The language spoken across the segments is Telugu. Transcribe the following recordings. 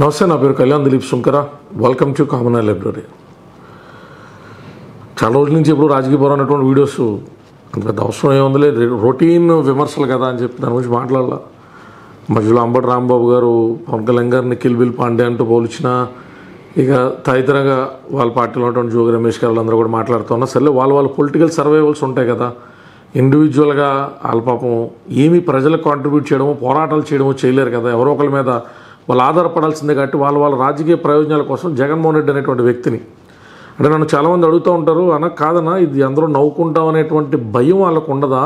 నమస్తే నా పేరు Kalyan Dilip Sunkara welcome to common library చాలా రోజుల నుంచి ఇప్పుడు అనేటువంటి వీడియోస్ అంత పెద్ద అవసరం ఏముందిలే రొటీన్ విమర్శలు కదా అని చెప్పి దాని గురించి మాట్లాడాల మధ్యలో అంబటి రాంబాబు గారు పవన్ కళ్యాణ్ గారిని కిల్బిల్ పాండే అంటూ పోల్చిన ఇక తదితరంగా వాళ్ళ పార్టీలో ఉన్నటువంటి జోగి రమేష్ గారు అందరూ కూడా మాట్లాడుతున్నా సరే వాళ్ళ వాళ్ళ పొలిటికల్ సర్వైవల్స్ ఉంటాయి కదా ఇండివిజువల్గా వాళ్ళ పాపం ఏమీ ప్రజలకు కాంట్రిబ్యూట్ చేయడము పోరాటాలు చేయడము చేయలేరు కదా ఎవరో ఒకరి మీద వాళ్ళు ఆధారపడాల్సిందే కాబట్టి వాళ్ళ వాళ్ళ రాజకీయ ప్రయోజనాల కోసం జగన్మోహన్ రెడ్డి అనేటువంటి వ్యక్తిని అంటే నన్ను చాలామంది అడుగుతూ ఉంటారు అన్న కాదన్న ఇది అందరూ నవ్వుకుంటాం అనేటువంటి భయం వాళ్ళకు ఉండదా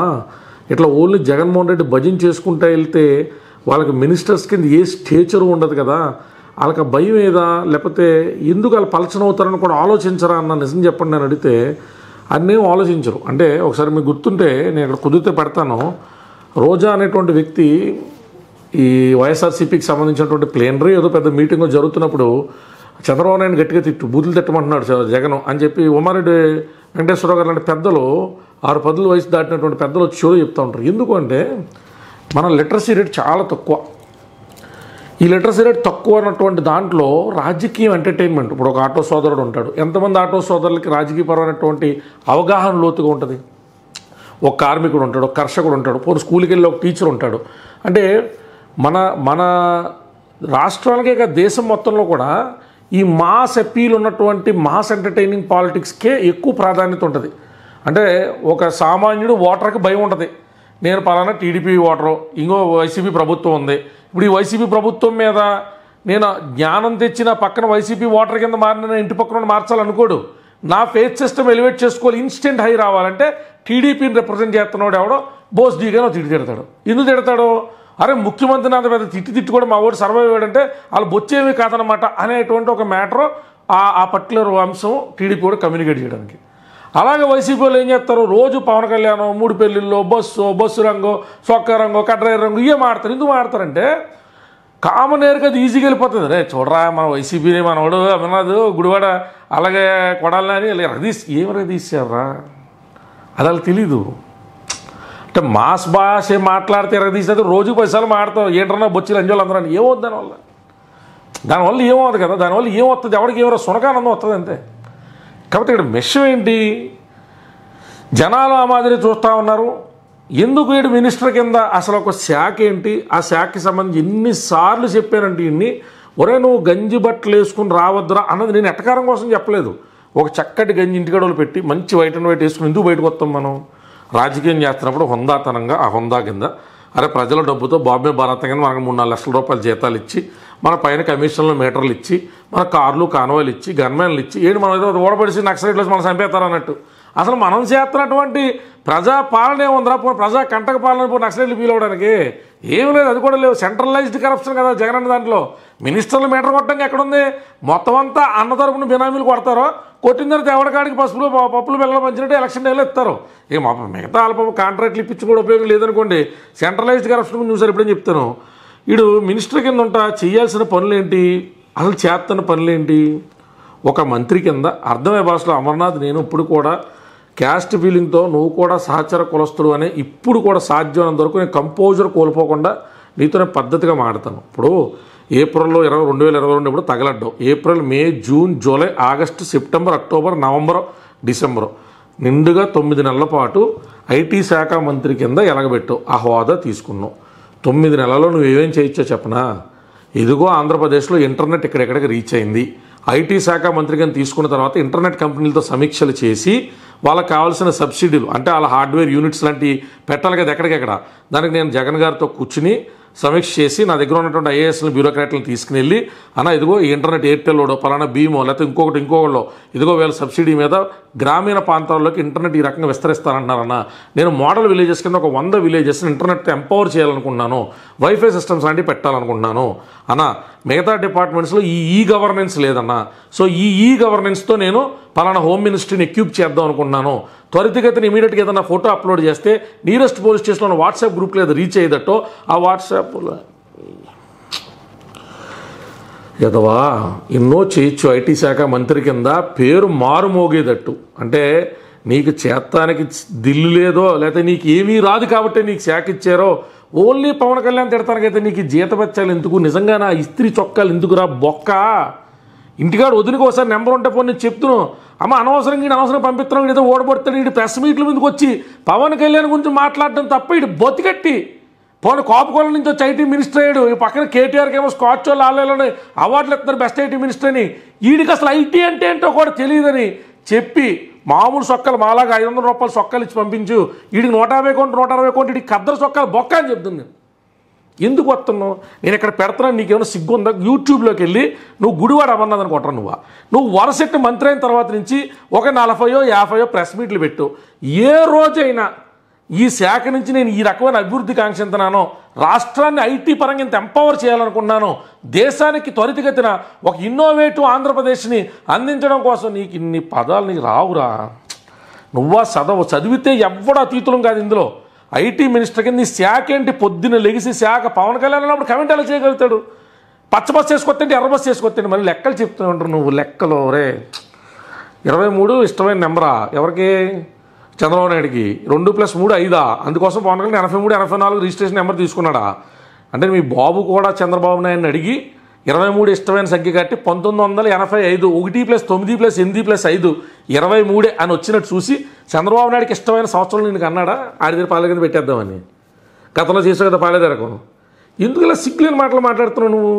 ఇట్లా ఓన్లీ జగన్మోహన్ రెడ్డి భజన చేసుకుంటూ వెళ్తే వాళ్ళకి మినిస్టర్స్ కింద ఏ స్టేచరు ఉండదు కదా వాళ్ళకి భయం ఏదా లేకపోతే ఎందుకు వాళ్ళు పలచన అవుతారని కూడా ఆలోచించరా అన్న నిజం చెప్పండి నేను అడిగితే అన్నీ ఆలోచించరు అంటే ఒకసారి మీకు గుర్తుంటే నేను ఇక్కడ కుదిరితే పెడతాను రోజా అనేటువంటి వ్యక్తి ఈ వైఎస్ఆర్సీపీకి సంబంధించినటువంటి ప్లేనరీ ఏదో పెద్ద మీటింగ్ జరుగుతున్నప్పుడు చంద్రబాబు నాయుడు గట్టిగా తిట్టు బూతులు తిట్టమంటున్నాడు జగన్ అని చెప్పి ఉమారెడ్డి వెంకటేశ్వరరావు గారు లాంటి పెద్దలు ఆరు పదుల వయసు దాటినటువంటి పెద్దలు చెడు చెప్తూ ఉంటారు ఎందుకంటే మన లిటరసీ రేట్ చాలా తక్కువ ఈ లిటరసీ రేట్ తక్కువ అన్నటువంటి దాంట్లో రాజకీయం ఎంటర్టైన్మెంట్ ఇప్పుడు ఒక ఆటో సోదరుడు ఉంటాడు ఎంతమంది ఆటో సోదరులకి రాజకీయ పరమైనటువంటి అవగాహన లోతుగా ఉంటుంది ఒక కార్మికుడు ఉంటాడు ఒక కర్షకుడు ఉంటాడు పోనీ స్కూల్కి వెళ్ళి ఒక టీచర్ ఉంటాడు అంటే మన మన రాష్ట్రాలకే కాదు దేశం మొత్తంలో కూడా ఈ మాస్ అప్పీల్ ఉన్నటువంటి మాస్ ఎంటర్టైనింగ్ పాలిటిక్స్కే ఎక్కువ ప్రాధాన్యత ఉంటుంది అంటే ఒక సామాన్యుడు ఓటర్కి భయం ఉంటుంది నేను పలానా టీడీపీ ఓటరు ఇంకో వైసీపీ ప్రభుత్వం ఉంది ఇప్పుడు ఈ వైసీపీ ప్రభుత్వం మీద నేను జ్ఞానం తెచ్చిన పక్కన వైసీపీ ఓటర్ కింద మారిన ఇంటి పక్కన మార్చాలనుకోడు నా ఫేత్ సిస్టమ్ ఎలివేట్ చేసుకోవాలి ఇన్స్టెంట్ హై రావాలంటే టీడీపీని రిప్రజెంట్ చేస్తున్నాడు ఎవడో బోస్ డీగా తిడి తిడతాడు ఎందుకు తిడతాడు అరే ముఖ్యమంత్రి నాన్న పెద్ద తిట్టి తిట్టి కూడా మా ఓడి సర్వైవ్ అయ్యాడంటే వాళ్ళు బొచ్చేవి కాదనమాట అనేటువంటి ఒక మ్యాటర్ ఆ పర్టికులర్ అంశం టీడీపీ కూడా కమ్యూనికేట్ చేయడానికి అలాగే వైసీపీలో ఏం చేస్తారు రోజు పవన్ కళ్యాణం మూడు పెళ్ళిళ్ళు బస్సు బస్సు రంగు సొక్క రంగు కడ్రాయి రంగు ఇవే మాడతారు ఎందుకు మాడతారంటే కామన్ ఏరికి అది ఈజీగా వెళ్ళిపోతుంది రే చూడరా మన వైసీపీని మనవాడు అమర్నాథ్ గుడివాడ అలాగే కొడాలని రదీస్ ఏమి రగదీసారా అది వాళ్ళకి తెలీదు అంటే మాస్ భాష మాట్లాడితే తీసేది రోజు పదిసార్లు మాడతాం ఏంటన్నా బొచ్చి అంజోలు అందరూ ఏమవుద్ది దానివల్ల దానివల్ల ఏమవుతుంది కదా దానివల్ల ఏమవుతుంది ఎవరికి ఏమైనా సునకానందం వస్తుంది అంతే కాబట్టి ఇక్కడ విషయం ఏంటి జనాలు ఆ మాదిరి చూస్తూ ఉన్నారు ఎందుకు వీడు మినిస్టర్ కింద అసలు ఒక శాఖ ఏంటి ఆ శాఖకి సంబంధించి ఎన్నిసార్లు చెప్పానండి ఇన్ని ఒరే నువ్వు గంజి బట్టలు వేసుకుని రావద్దురా అన్నది నేను ఎట్టకారం కోసం చెప్పలేదు ఒక చక్కటి గంజి ఇంటికడలు పెట్టి మంచి వైట్ అండ్ వైట్ వేసుకుని ఎందుకు బయటకు వస్తాం మనం రాజకీయం చేస్తున్నప్పుడు హుందాతనంగా ఆ హుందా కింద అరే ప్రజల డబ్బుతో బాంబే భారత్ కింద మనకు మూడు నాలుగు లక్షల రూపాయల జీతాలు ఇచ్చి మన పైన కమిషన్లు మీటర్లు ఇచ్చి మన కార్లు కానువలు ఇచ్చి గన్మెన్లు ఇచ్చి ఏంటి మనం ఏదో ఓడపడిసి నక్సలైట్లు మనం చంపేస్తారు అన్నట్టు అసలు మనం చేస్తున్నటువంటి ప్రజా పాలనే పో ప్రజా కంటక పాలన పో నక్సలైట్లు ఫీల్ అవ్వడానికి ఏం లేదు అది కూడా లేవు సెంట్రలైజ్డ్ కరప్షన్ కదా జగన్ అన్న దాంట్లో మినిస్టర్లు మీటర్ కొట్టడానికి ఎక్కడుంది మొత్తం అంతా అన్న తరపున బినామీలు కొడతారో కొట్టిన తర్వాత ఎవరికాడికి పసుపులు పప్పులు పిల్లలు పంచినట్టు ఎలక్షన్ డేలో ఇస్తారు ఏ మిగతా అల్ప కాంట్రాక్ట్లు ఇప్పించి కూడా ఉపయోగం లేదనుకోండి సెంట్రలైజ్డ్ కరప్షన్ గురించి చూసారు ఇప్పుడేం చెప్తాను వీడు మినిస్టర్ కింద ఉంటా చేయాల్సిన పనులేంటి అసలు చేస్తున్న పనులేంటి ఒక మంత్రి కింద అర్థమయ్యే భాషలో అమర్నాథ్ నేను ఇప్పుడు కూడా క్యాస్ట్ ఫీలింగ్తో నువ్వు కూడా సహచర కులస్తుడు అనే ఇప్పుడు కూడా సాధ్యమైనంత వరకు నేను కంపోజర్ కోల్పోకుండా నేను పద్ధతిగా మాడతాను ఇప్పుడు ఏప్రిల్లో ఇరవై రెండు వేల ఇరవై రెండు ఇప్పుడు తగలడ్డావు April May June July August September October November December నిండుగా తొమ్మిది నెలల పాటు ఐటీ శాఖ మంత్రి కింద ఎలగబెట్టు ఆ హోదా తీసుకున్నావు తొమ్మిది నెలల్లో నువ్వు ఏమేం చేయొచ్చో చెప్పనా ఇదిగో ఆంధ్రప్రదేశ్లో ఇంటర్నెట్ ఇక్కడెక్కడికి రీచ్ అయింది ఐటీ శాఖ మంత్రి కింద తీసుకున్న తర్వాత ఇంటర్నెట్ కంపెనీలతో సమీక్షలు చేసి వాళ్ళకి కావాల్సిన సబ్సిడీలు అంటే వాళ్ళ హార్డ్వేర్ యూనిట్స్ లాంటివి పెట్టాలి కదా ఎక్కడికెక్కడ దానికి నేను జగన్ గారితో కూర్చుని సమీక్ష చేసి నా దగ్గర ఉన్నటువంటి ఐఏఎస్ని బ్యూరోక్రాట్లను తీసుకుని వెళ్ళి అన్న ఇదిగో ఇంటర్నెట్ ఎయిర్టెల్లో పలానా భీమో లేకపోతే ఇంకొకటి ఇంకొకళ్ళు ఇదిగో వీళ్ళ సబ్సిడీ మీద గ్రామీణ ప్రాంతాల్లోకి ఇంటర్నెట్ ఈ రకంగా విస్తరిస్తానంటున్నారన్న నేను మోడల్ విలేజెస్ కింద ఒక వంద విలేజెస్ని ఇంటర్నెట్ ఎంపవర్ చేయాలనుకున్నాను వైఫై సిస్టమ్స్ లాంటివి పెట్టాలనుకుంటున్నాను అన్న మిగతా డిపార్ట్మెంట్స్లో ఈ ఈ గవర్నెన్స్ లేదన్న సో ఈ ఈ గవర్నెన్స్తో నేను పలానా హోమ్ మినిస్ట్రీని ఎక్యూప్ చేద్దాం అనుకున్నాను త్వరితగతిని ఇమీడియట్గా ఏదైనా ఫోటో అప్లోడ్ చేస్తే నీరెస్ట్ పోలీస్ స్టేషన్లో వాట్సాప్ గ్రూప్ లేదా రీచ్ అయ్యేటట్టు ఆ వాట్సాప్లో ఎదవా ఎన్నో చేయొచ్చు ఐటీ శాఖ మంత్రి కింద పేరు మారుమోగేదట్టు అంటే నీకు చేత్తానికి దిల్లు లేదో లేకపోతే నీకు ఏమీ రాదు కాబట్టి నీకు శాఖ ఇచ్చారో ఓన్లీ పవన్ కళ్యాణ్ తిడతానికైతే నీకు జీతపచ్చాలు ఎందుకు నిజంగా నా ఇస్త్రీ చొక్కాలు ఎందుకురా బొక్క ఇంటికాడు వదిలికి ఒకసారి నెంబర్ ఉంటే పోనీ నేను చెప్తున్నాను అమ్మ అనవసరం ఈడు అనవసరం పంపిస్తున్నాం ఇది ఓడబడతాడు ఇటు ప్రెస్ మీట్ల మీదకి వచ్చి పవన్ కళ్యాణ్ గురించి మాట్లాడడం తప్ప ఇటు బొతికట్టి పోనీ కోపకోల నుంచి వచ్చి ఐటీ మినిస్టర్ అయ్యాడు ఈ పక్కన కేటీఆర్కి ఏమో స్కాచ్ వాళ్ళు అవార్డులు ఇస్తున్నారు బెస్ట్ ఐటీ మినిస్టర్ అని వీడికి అసలు ఐటీ అంటే ఏంటో కూడా తెలియదని చెప్పి మామూలు సొక్కలు మాలాగా ఐదు వందల రూపాయలు సొక్కలు ఇచ్చి పంపించు వీడికి నూట యాభై కోట్లు నూట అరవై కొంటు వీడికి కద్దరు సొక్కలు బొక్క అని చెప్తుంది ఎందుకు వస్తున్నావు నేను ఇక్కడ పెడతాను ఏమైనా సిగ్గు ఉందా యూట్యూబ్లోకి వెళ్ళి నువ్వు గుడివాడ అమర్నాథ్ అనుకుంటా నువ్వు నువ్వు వరుసెట్టి మంత్రి అయిన తర్వాత నుంచి ఒక నలభయో యాభయో ప్రెస్ మీట్లు పెట్టు ఏ రోజైనా ఈ శాఖ నుంచి నేను ఈ రకమైన అభివృద్ధి కాంక్షిస్తున్నానో రాష్ట్రాన్ని ఐటీ పరంగా ఇంత ఎంపవర్ చేయాలనుకున్నాను దేశానికి త్వరితగతిన ఒక ఇన్నోవేటివ్ ఆంధ్రప్రదేశ్ని అందించడం కోసం నీకు ఇన్ని పదాలు నీకు రావురా నువ్వా చదవు చదివితే ఎవడో అతీతులం కాదు ఇందులో ఐటీ మినిస్టర్ కింద నీ శాఖ ఏంటి పొద్దున్న లెగిసి శాఖ పవన్ కళ్యాణ్ అన్నప్పుడు కమెంట్ ఎలా చేయగలుగుతాడు పచ్చ బస్సు చేసుకొత్తండి ఎర్ర బస్సు చేసుకొత్తండి మళ్ళీ లెక్కలు చెప్తూ ఉంటారు నువ్వు లెక్కలు రే ఇరవై మూడు ఇష్టమైన నెంబరా ఎవరికి చంద్రబాబు నాయుడికి రెండు ప్లస్ మూడు ఐదా అందుకోసం పవన్ కళ్యాణ్ ఎనభై మూడు ఎనభై నాలుగు రిజిస్ట్రేషన్ నెంబర్ తీసుకున్నాడా అంటే మీ బాబు కూడా చంద్రబాబు నాయుడిని అడిగి ఇరవై మూడు ఇష్టమైన సంఖ్య కట్టి పంతొమ్మిది వందల ఎనభై ఐదు ఒకటి ప్లస్ తొమ్మిది ప్లస్ ఎనిమిది ప్లస్ ఐదు ఇరవై మూడే అని వచ్చినట్టు చూసి చంద్రబాబు నాయుడికి ఇష్టమైన సంవత్సరం నేను అన్నాడా ఆడి దగ్గర పాలే కింద పెట్టేద్దామని గతంలో చేసావు కదా పాలేదరకం ఎందుకు ఇలా సిగ్గులేని మాటలు మాట్లాడుతున్నావు నువ్వు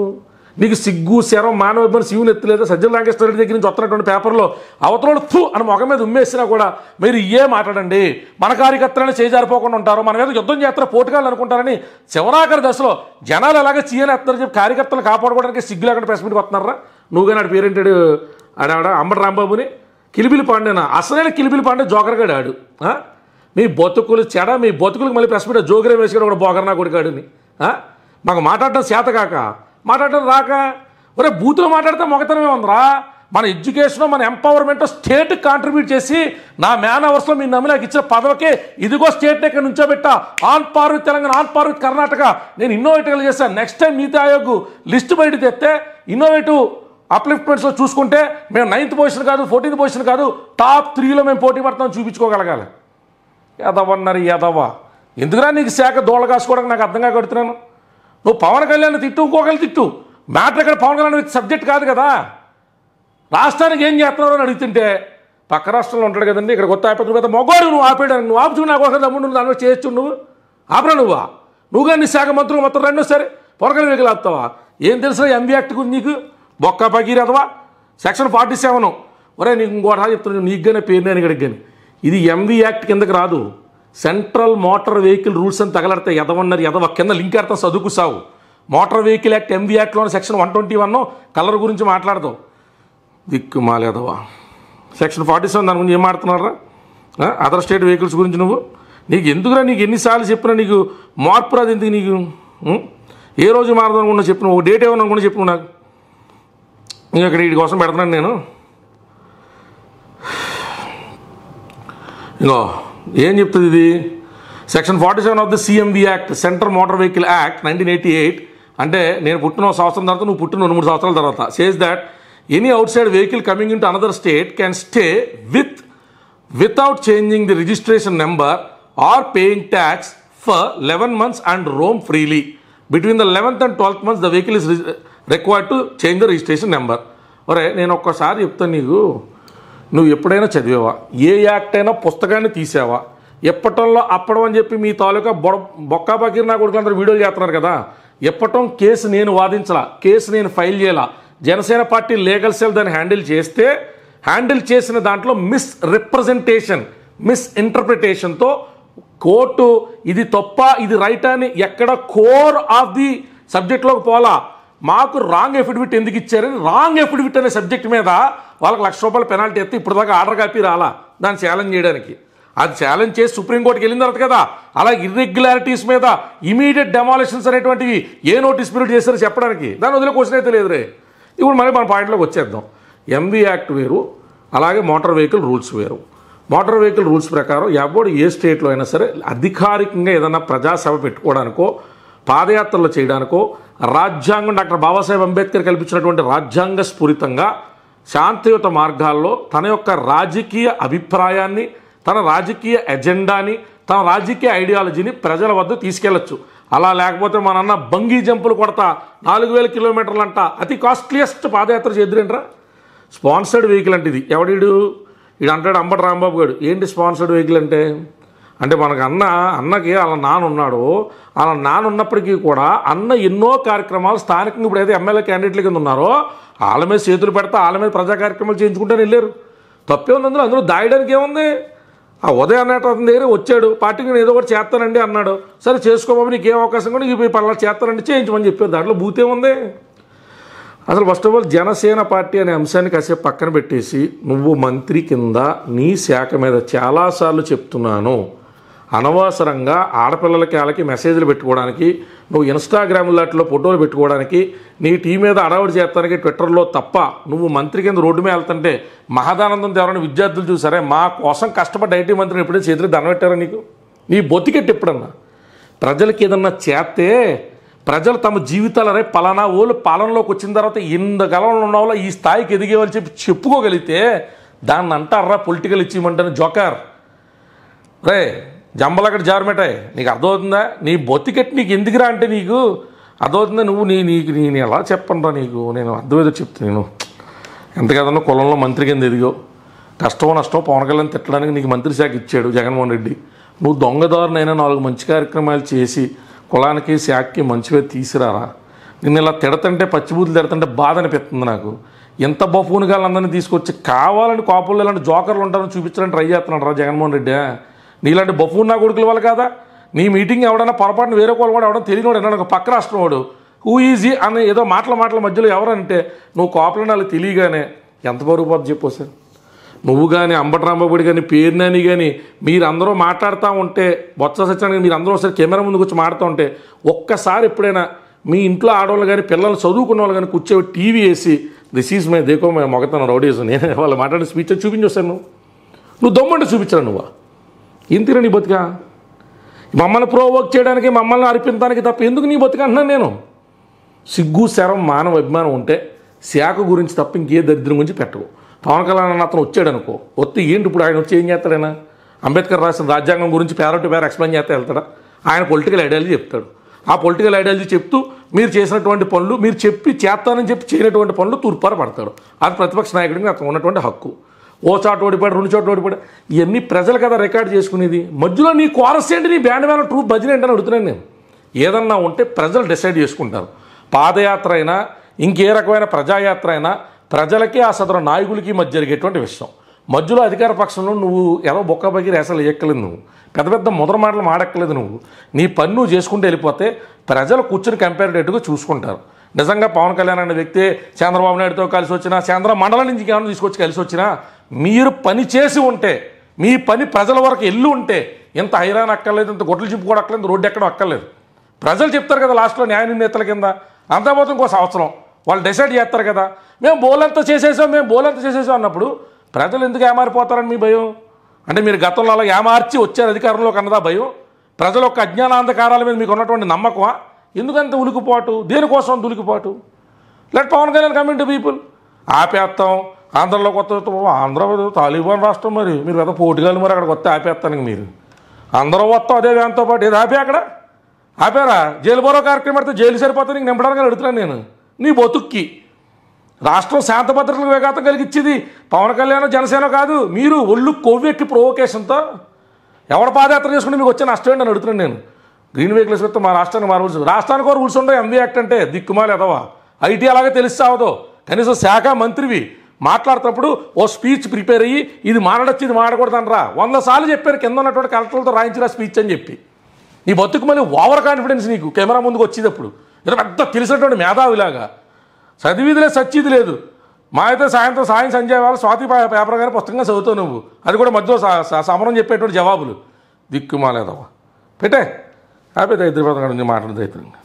నీకు సిగ్గు శరం మానవ ఇబ్బంది శివుని ఎత్తలేదా సజ్జల రామకృష్ణ రెడ్డి దగ్గర నుంచి వస్తున్నటువంటి పేపర్లో అవతల థూ అని ముఖం మీద ఉమ్మేసినా కూడా మీరు ఏ మాట్లాడండి మన కార్యకర్తలను చేజారిపోకుండా ఉంటారు మన మీద యుద్ధం చేస్తారు పోటుగాలు అనుకుంటారని చివరాఖరి దశలో జనాలు ఎలాగ చేయలేస్తారు చెప్పి కార్యకర్తలు కాపాడుకోవడానికి సిగ్గు లేకుండా ప్రెస్ మీట్కి వస్తున్నారా నువ్వుగా నాడు పేరేంటాడు ఆడ అంబటి రాంబాబుని కిలిబిలి పాండేనా అసలైన కిలిబిలి పాండే జోకర్గాడు ఆడు మీ బతుకులు చెడ మీ బతుకులకు మళ్ళీ ప్రెస్ మీట్ జోకరే వేసుకుని కూడా బోకర్నా కొడుకాడుని మాకు మాట్లాడటం చేత కాక మాట్లాడటం రాక ఒరే బూతులు మాట్లాడితే మొగతనమే ఉందిరా మన ఎడ్యుకేషన్ మన ఎంపవర్మెంట్ స్టేట్ కాంట్రిబ్యూట్ చేసి నా మ్యాన్ అవర్స్లో మీ నమ్మి నాకు ఇచ్చిన పదవికే ఇదిగో స్టేట్ ఇక్కడ నుంచో పెట్టా on par with Telangana on par with Karnataka నేను ఇన్నోవేటివ్లు చేశాను నెక్స్ట్ టైం నీతి ఆయోగ్ లిస్ట్ బయట తెస్తే ఇన్నోవేటివ్ అప్లిఫ్ట్మెంట్స్లో చూసుకుంటే మేము నైన్త్ పొజిషన్ కాదు ఫోర్టీన్త్ పొజిషన్ కాదు టాప్ త్రీలో మేము పోటీ పడతాం చూపించుకోగలగాలి ఎదవన్నారు ఎదవ ఎందుకురా నీకు శాఖ దోళ కాసుకోవడానికి నాకు అర్థంగా కడుతున్నాను నువ్వు పవన్ కళ్యాణ్ తిట్టు ఇంకొకరు తిట్టు మ్యాటర్ ఇక్కడ పవన్ కళ్యాణ్ సబ్జెక్ట్ కాదు కదా రాష్ట్రానికి ఏం చేస్తున్నావు అని అడుగుతుంటే పక్క రాష్ట్రంలో ఉంటాడు కదండి ఇక్కడ కొత్త ఆపేది కదా మొగోడు నువ్వు ఆపేయడానికి నువ్వు ఆపుచుకుని నాకు ఒకసారి తమ్ముడు నువ్వు దానివల్ల చేయొచ్చు నువ్వు ఆపరా నువ్వా నువ్వు కానీ శాఖ మంత్రులు మొత్తం రెండో సరే పొరకలు వెహికల్ ఆపుతావా ఏం తెలుసు ఎంబీ ఉంది నీకు బొక్క పగీర్ అథవా సెక్షన్ ఫార్టీ సెవెన్ ఒరే నీకు ఇంకోటి చెప్తున్నాను నీకు గానే పేరు నేను ఇక్కడికి కానీ ఇది ఎంబీ యాక్ట్ కిందకి రాదు సెంట్రల్ మోటార్ వెహికల్ రూల్స్ అని తగలడితే ఎదవన్నారు ఎదవ కింద లింక్ అర్థం చదువుకు సావు మోటార్ వెహికల్ యాక్ట్ ఎంవీ యాక్ట్లో section one twenty one colour గురించి మాట్లాడదాం దిక్కు మాలేదవా సెక్షన్ ఫార్టీ సెవెన్ దాని గురించి ఏం మాడుతున్నారా అదర్ స్టేట్ వెహికల్స్ గురించి నువ్వు నీకు ఎందుకురా నీకు ఎన్నిసార్లు చెప్పినా నీకు మార్పు రాదు ఎందుకు నీకు ఏ రోజు మారదు అనుకున్నా చెప్పిన నువ్వు డేట్ ఏమన్నా అనుకున్నా చెప్పు నాకు నేను ఇక్కడ వీటి కోసం పెడుతున్నాను నేను ఇంకో ఏం చెప్తుంది ఇది section forty seven of the CMV act central motor vehicle act nineteen eighty eight అంటే నేను పుట్టిన సంవత్సరం తర్వాత నువ్వు పుట్టిన రెండు మూడు సంవత్సరాల తర్వాత says that any outside vehicle coming into another state can stay with without changing the registration number or paying tax for eleven months and roam freely between the eleventh and twelfth months the vehicle is required to change the registration number ఒరే నేను ఒక్కసారి చెప్తాను నీకు నువ్వు ఎప్పుడైనా చదివావా ఏ యాక్ట్ అయినా పుస్తకాన్ని తీసావా ఎప్పటంలో అప్పడం అని చెప్పి మీ తాలూకా బొడ బొక్కా బకీర్ నా కొడుకులందరూ వీడియోలు చేస్తున్నారు కదా ఎప్పటం కేసు నేను వాదించలా కేసు నేను ఫైల్ చేయాలా జనసేన పార్టీ లీగల్ సెల్ దాన్ని హ్యాండిల్ చేస్తే హ్యాండిల్ చేసిన దాంట్లో మిస్ రిప్రజెంటేషన్ మిస్ ఇంటర్ప్రిటేషన్తో కోర్టు ఇది తప్ప ఇది రైట్ అని ఎక్కడ కోర్ ఆఫ్ ది సబ్జెక్ట్లోకి పోలా మాకు రాంగ్ ఎఫిడవిట్ ఎందుకు ఇచ్చారని రాంగ్ ఎఫిడవిట్ అనే సబ్జెక్ట్ మీద వాళ్ళకి లక్ష రూపాయలు పెనాల్టీ ఎత్తే ఇప్పుడు దాకా ఆర్డర్ కాపీ రాలా దాన్ని ఛాలెంజ్ చేయడానికి అది ఛాలెంజ్ చేసి సుప్రీంకోర్టుకి వెళ్ళిన తర్వాత కదా అలా ఇర్రెగ్యులారిటీస్ మీద ఇమీడియట్ డెమాలిషన్స్ అనేటువంటివి ఏ నోటీస్ పీరియడ్ చేశారో చెప్పడానికి దాని వదిలే క్వశ్చన్ అయితే లేదు రే ఇప్పుడు మళ్ళీ మన పాయింట్లోకి వచ్చేద్దాం ఎంబీ యాక్ట్ వేరు అలాగే మోటార్ వెహికల్ రూల్స్ వేరు మోటార్ వెహికల్ రూల్స్ ప్రకారం ఎవడు ఏ స్టేట్లో అయినా సరే అధికారికంగా ఏదైనా ప్రజాసభ పెట్టుకోవడానికో పాదయాత్రలు చేయడానికో రాజ్యాంగం డాక్టర్ బాబాసాహెబ్ అంబేద్కర్ కల్పించినటువంటి రాజ్యాంగ స్ఫురితంగా శాంతియుత మార్గాల్లో తన యొక్క రాజకీయ అభిప్రాయాన్ని తన రాజకీయ ఎజెండాని తన రాజకీయ ఐడియాలజీని ప్రజల వద్ద తీసుకెళ్లొచ్చు అలా లేకపోతే మనన్న బంగీ జంపులు కొడతా నాలుగు వేల కిలోమీటర్లు అంట అతి కాస్ట్లీయెస్ట్ పాదయాత్ర చేద్దురేంట్రా స్పాన్సర్డ్ వెహికల్ అంటే ఇది ఎవడీడు ఇది అంటాడు అంబటి రాంబాబు గారు ఏంటి స్పాన్సర్డ్ వెహికల్ అంటే అంటే మనకు అన్న అన్నకి వాళ్ళ ఉన్నాడు వాళ్ళ అలా ఉన్నప్పటికీ కూడా అన్న ఎన్నో కార్యక్రమాలు స్థానికంగా ఇప్పుడు ఏదో ఎమ్మెల్యే క్యాండిడేట్ల కింద ఉన్నారో వాళ్ళ మీద చేతులు పెడతా వాళ్ళ మీద ప్రజా కార్యక్రమాలు చేయించుకుంటే వెళ్ళారు తప్పే ఉంది అందులో అందులో దాయడానికి ఏముంది ఆ ఉదయం అన్నట్టు అతని దగ్గర వచ్చాడు పార్టీకి నేను ఏదో ఒకటి చేస్తానండి అన్నాడు సరే చేసుకోమని నీకు ఏం అవకాశం కూడా నీకు పనులు చేస్తానండి చేయించమని చెప్పారు దాంట్లో బూతే ఉంది అసలు first of all Janasena party అనే అంశాన్ని కాసేపు పక్కన పెట్టేసి నువ్వు మంత్రి కింద నీ శాఖ మీద చాలాసార్లు చెప్తున్నాను అనవసరంగా ఆడపిల్లలకి వాళ్ళకి మెసేజ్లు పెట్టుకోవడానికి నువ్వు ఇన్స్టాగ్రామ్ లాంటిలో ఫోటోలు పెట్టుకోవడానికి నీ టీ మీద అడవడి చేస్తానికి ట్విట్టర్లో తప్ప నువ్వు మంత్రి కింద రోడ్డు మీద వెళ్తుంటే మహదానందం దేవరని విద్యార్థులు చూసారే మా కోసం కష్టపడ్డ ఐటీ మంత్రిని ఎప్పుడైనా చేతులు దండబెట్టారా నీకు నీ బొత్తికెట్టి ఎప్పుడన్నా ప్రజలకి ఏదన్నా చేస్తే ప్రజలు తమ జీవితాల రే పలానా వాళ్ళు పాలనలోకి వచ్చిన తర్వాత ఇంతకాలంలో ఉన్న వాళ్ళు ఈ స్థాయికి ఎదిగేవాళ్ళు చెప్పి చెప్పుకోగలిగితే దాన్ని అంటారా పొలిటికల్ ఇచ్చేయమంటే జోకార్ రే జంబలు అక్కడ జారమేటాయి నీకు అర్థమవుతుందా నీ బొత్తికెట్టి నీకు ఎందుకురా అంటే నీకు అర్థమవుతుందా నువ్వు నీ నీకు నేను ఎలా చెప్పనురా నీకు నేను అర్థమేదో చెప్తాను నేను ఎంత కదన్నా కులంలో మంత్రి కింద ఎదిగో కష్టం నష్టం పవన్ కళ్యాణ్ తిట్టడానికి నీకు మంత్రి శాఖ ఇచ్చాడు జగన్మోహన్ రెడ్డి నువ్వు దొంగదారునైనా నాలుగు మంచి కార్యక్రమాలు చేసి కులానికి శాఖకి మంచివే తీసిరారా నిన్ను ఇలా తిడతంటే పచ్చిబూతులు తిడతంటే బాధ అనిపిస్తుంది నాకు ఎంత బఫూనుగా అందరినీ తీసుకొచ్చి కావాలని కోపంలో ఇలాంటి జోకర్లు ఉంటారని చూపించాలని ట్రై చేస్తున్నాడు రా జగన్మోహన్ రెడ్డి నీలాంటి నా కొడుకుల వల్ల కాదా నీ మీటింగ్ ఎవడన్నా పొరపాటున వేరే కోలు కూడా ఎవడన్నా తెలియని వాడు ఒక పక్క రాష్ట్రం వాడు హూ ఈజీ అని ఏదో మాటల మాటల మధ్యలో ఎవరంటే నువ్వు కోపలనాలు వాళ్ళు తెలియగానే ఎంత బరువుపోతుంది చెప్పు సార్ నువ్వు కానీ అంబటరాంబాబుడి కానీ పేరునని కానీ మీరందరూ మాట్లాడుతూ ఉంటే బొత్స సత్యనారాయణ మీరు అందరూ ఒకసారి కెమెరా ముందుకు వచ్చి మాడుతూ ఉంటే ఒక్కసారి ఎప్పుడైనా మీ ఇంట్లో ఆడవాళ్ళు కానీ పిల్లలు చదువుకున్న వాళ్ళు కానీ కూర్చో టీవీ వేసి దిస్ ఈజ్ మై దేకో మై మొగతాను రౌడీస్ నేను వాళ్ళు మాట్లాడిన స్పీచ్ చూపించేసాను నువ్వు నువ్వు దమ్మంటే నువ్వు ఎందుకు నీ బతుక మమ్మల్ని ప్రోవోక్ చేయడానికి మమ్మల్ని అర్పించడానికి తప్ప ఎందుకు నీ బతుక అంటున్నాను నేను సిగ్గు శరం మానవ అభిమానం ఉంటే శాఖ గురించి తప్ప ఇంకే దరిద్రం గురించి పెట్టవు పవన్ కళ్యాణ్ అన్న అతను వచ్చాడు అనుకో వస్తే ఏంటి ఇప్పుడు ఆయన వచ్చి ఏం చేస్తాడైనా అంబేద్కర్ రాసిన రాజ్యాంగం గురించి పేరటి పేరు ఎక్స్ప్లెయిన్ చేస్తే వెళ్తాడా ఆయన పొలిటికల్ ఐడియాలజీ చెప్తాడు ఆ పొలిటికల్ ఐడియాలజీ చెప్తూ మీరు చేసినటువంటి పనులు మీరు చెప్పి చేస్తానని చెప్పి చేయనటువంటి పనులు తూర్పారు పడతాడు అది ప్రతిపక్ష నాయకుడికి అతను ఉన్నటువంటి హక్కు ఓ చోట ఓడిపోయాడు రెండు చోట్ల ఓడిపోయాడు ఇవన్నీ ప్రజలు కదా రికార్డ్ చేసుకునేది మధ్యలో నీ కోరస్ ఏంటి నీ బ్యాండ్ మేన ట్రూప్ భజన అని అడుగుతున్నాను నేను ఏదన్నా ఉంటే ప్రజలు డిసైడ్ చేసుకుంటారు పాదయాత్ర అయినా ఇంకే రకమైన ప్రజాయాత్ర అయినా ప్రజలకి ఆ సదరు నాయకులకి మధ్య జరిగేటువంటి విషయం మధ్యలో అధికార పక్షంలో నువ్వు ఎలా బొక్క బగిరి అసలు ఎక్కలేదు నువ్వు పెద్ద పెద్ద ముదర మాటలు మాడక్కలేదు నువ్వు నీ పన్ను చేసుకుంటూ వెళ్ళిపోతే ప్రజలు కూర్చొని కంపారిటేటివ్గా చూసుకుంటారు నిజంగా పవన్ కళ్యాణ్ అనే వ్యక్తి చంద్రబాబు నాయుడుతో కలిసి వచ్చినా చంద్ర మండలం నుంచి కేవలం తీసుకొచ్చి కలిసి వచ్చినా మీరు పని చేసి ఉంటే మీ పని ప్రజల వరకు ఎల్లు ఉంటే ఇంత హైరాన్ అక్కర్లేదు ఇంత గొడ్లు కూడా అక్కర్లేదు రోడ్డు ఎక్కడం అక్కర్లేదు ప్రజలు చెప్తారు కదా లాస్ట్లో న్యాయ నిర్ణేతల కింద అంతపోతం ఇంకో సంవత్సరం వాళ్ళు డిసైడ్ చేస్తారు కదా మేము బోలంతా చేసేసాం మేము బోలంతా చేసేసాం అన్నప్పుడు ప్రజలు ఎందుకు ఏమారిపోతారని మీ భయం అంటే మీరు గతంలో అలా ఏమార్చి వచ్చారు అధికారంలోకి అన్నదా భయం ప్రజల యొక్క అజ్ఞానాంధకారాల మీద మీకు ఉన్నటువంటి నమ్మకమా ఎందుకంత ఉలికిపాటు దేనికోసం దులికిపోటు ఉలికిపాటు let Pavan Kalyan coming to people ఆపేస్తాం ఆంధ్రలో కొత్త ఆంధ్ర తాలిబాన్ రాష్ట్రం మరి మీరు పెద్ద పోటీగాలు మరి అక్కడ కొత్త ఆపేస్తాను మీరు అందరూ వస్తాం అదే దాంతో పాటు ఏదో ఆపే అక్కడ ఆపారా జైలు బోరో కార్యక్రమం పెడితే జైలు సరిపోతే నీకు నింపడానికి అడుగుతున్నాను నేను నీ బతుక్కి రాష్ట్రం శాంతభద్రతలకు వేగాతం కలిగించేది పవన్ కళ్యాణ్ జనసేన కాదు మీరు ఒళ్ళు కొవ్వెక్కి ప్రొవోకేషన్తో ఎవడ పాదయాత్ర చేసుకుంటే మీకు వచ్చే నష్టం ఏంటని అడుగుతున్నాను నేను గ్రీన్ వెహికల్స్ పెడితే మా రాష్ట్రానికి మా రూల్స్ రాష్ట్రానికి కూడా రూల్స్ ఉంటాయి ఎంబీ యాక్ట్ అంటే దిక్కుమాలి అదవా ఐటీ అలాగే తెలిస్తావదో కనీసం శాఖ మంత్రివి మాట్లాడుతున్నప్పుడు ఓ స్పీచ్ ప్రిపేర్ అయ్యి ఇది మాట్లాడచ్చు ఇది మాట్లాడకూడదనరా వంద సార్లు చెప్పారు కింద ఉన్నటువంటి కలెక్టర్లతో రాయించిన స్పీచ్ అని చెప్పి నీ బతుకు మళ్ళీ ఓవర్ కాన్ఫిడెన్స్ నీకు కెమెరా ముందుకు వచ్చేటప్పుడు ఇది పెద్ద తెలిసినటువంటి మేధావిలాగా చదివిది లేదు సచ్చిది లేదు మా అయితే సాయంత్రం సాయం సంజయ్ వాళ్ళ స్వాతి పేపర్ కానీ పుస్తకంగా చదువుతావు నువ్వు అది కూడా మధ్యలో సమరం చెప్పేటువంటి జవాబులు దిక్కుమాలేదవా పెట్టే ఆ పెద్ద హైదరాబాద్ నుంచి మాట్లాడదు